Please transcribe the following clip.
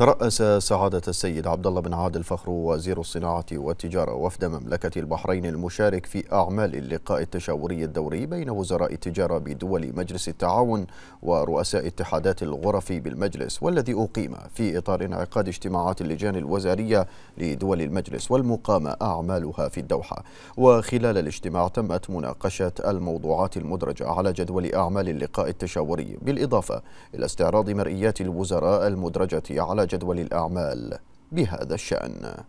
ترأس سعادة السيد عبد الله بن عادل فخر وزير الصناعة والتجارة وفد مملكة البحرين المشارك في أعمال اللقاء التشاوري الدوري بين وزراء التجارة بدول مجلس التعاون ورؤساء اتحادات الغرف بالمجلس والذي أقيم في إطار انعقاد اجتماعات اللجان الوزارية لدول المجلس والمقامة أعمالها في الدوحة وخلال الاجتماع تمت مناقشة الموضوعات المدرجة على جدول أعمال اللقاء التشاوري بالإضافة إلى استعراض مرئيات الوزراء المدرجة على جدول الأعمال بهذا الشأن